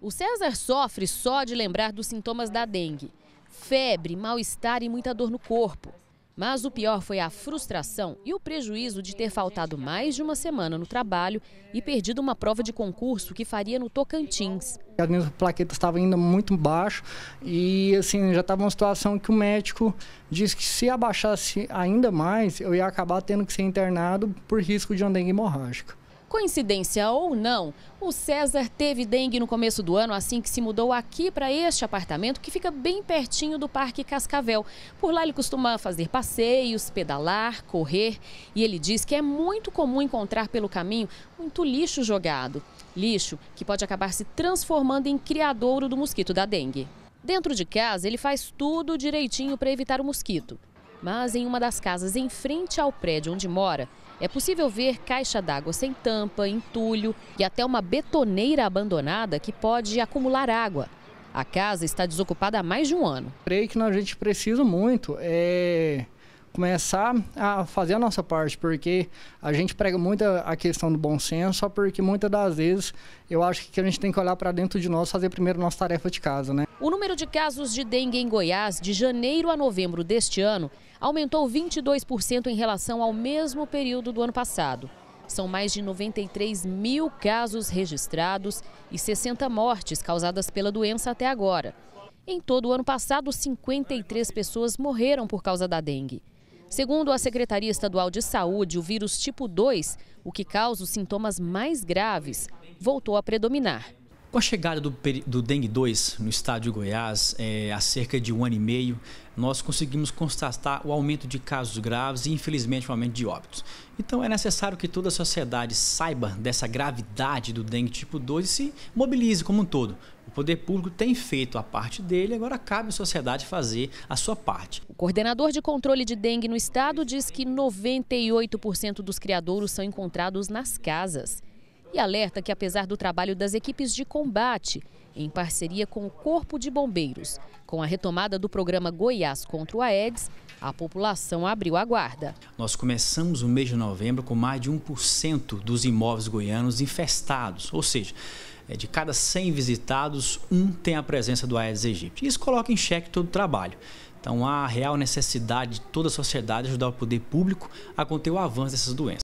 O César sofre só de lembrar dos sintomas da dengue: febre, mal-estar e muita dor no corpo. Mas o pior foi a frustração e o prejuízo de ter faltado mais de uma semana no trabalho e perdido uma prova de concurso que faria no Tocantins. As minhas plaquetas estavam ainda muito baixo e assim já estava uma situação que o médico disse que se abaixasse ainda mais eu ia acabar tendo que ser internado por risco de uma dengue hemorrágica. Coincidência ou não, o César teve dengue no começo do ano, assim que se mudou aqui para este apartamento, que fica bem pertinho do Parque Cascavel. Por lá ele costuma fazer passeios, pedalar, correr, e ele diz que é muito comum encontrar pelo caminho muito lixo jogado. Lixo que pode acabar se transformando em criadouro do mosquito da dengue. Dentro de casa, ele faz tudo direitinho para evitar o mosquito. Mas em uma das casas em frente ao prédio onde mora, é possível ver caixa d'água sem tampa, entulho e até uma betoneira abandonada que pode acumular água. A casa está desocupada há mais de um ano. Creio que a gente precisa muito é começar a fazer a nossa parte, porque a gente prega muito a questão do bom senso, só porque muitas das vezes eu acho que a gente tem que olhar para dentro de nós, fazer primeiro nossa tarefa de casa, né? O número de casos de dengue em Goiás de janeiro a novembro deste ano aumentou 22% em relação ao mesmo período do ano passado. São mais de 93 mil casos registrados e 60 mortes causadas pela doença até agora. Em todo o ano passado, 53 pessoas morreram por causa da dengue. Segundo a Secretaria Estadual de Saúde, o vírus tipo 2, o que causa os sintomas mais graves, voltou a predominar. Com a chegada do, do dengue 2 no estado de Goiás, é, há cerca de um ano e meio, nós conseguimos constatar o aumento de casos graves e, infelizmente, o aumento de óbitos. Então, é necessário que toda a sociedade saiba dessa gravidade do dengue tipo 2 e se mobilize como um todo, poder público tem feito a parte dele, agora cabe à sociedade fazer a sua parte. O coordenador de controle de dengue no estado diz que 98% dos criadouros são encontrados nas casas. E alerta que, apesar do trabalho das equipes de combate, em parceria com o Corpo de Bombeiros, com a retomada do programa Goiás contra o Aedes, a população abriu a guarda. Nós começamos o mês de novembro com mais de 1% dos imóveis goianos infestados, ou seja, é, de cada 100 visitados, um tem a presença do Aedes aegypti. Isso coloca em xeque todo o trabalho. Então há a real necessidade de toda a sociedade ajudar o poder público a conter o avanço dessas doenças.